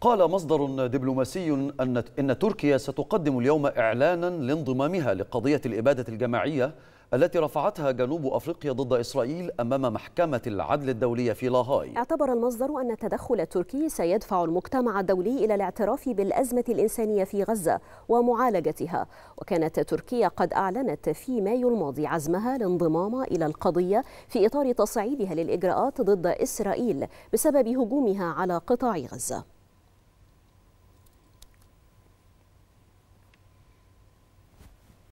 قال مصدر دبلوماسي أن, إن تركيا ستقدم اليوم إعلانا لانضمامها لقضية الإبادة الجماعية التي رفعتها جنوب أفريقيا ضد إسرائيل أمام محكمة العدل الدولية في لاهاي اعتبر المصدر أن التدخل التركي سيدفع المجتمع الدولي إلى الاعتراف بالأزمة الإنسانية في غزة ومعالجتها وكانت تركيا قد أعلنت في مايو الماضي عزمها الانضمام إلى القضية في إطار تصعيدها للإجراءات ضد إسرائيل بسبب هجومها على قطاع غزة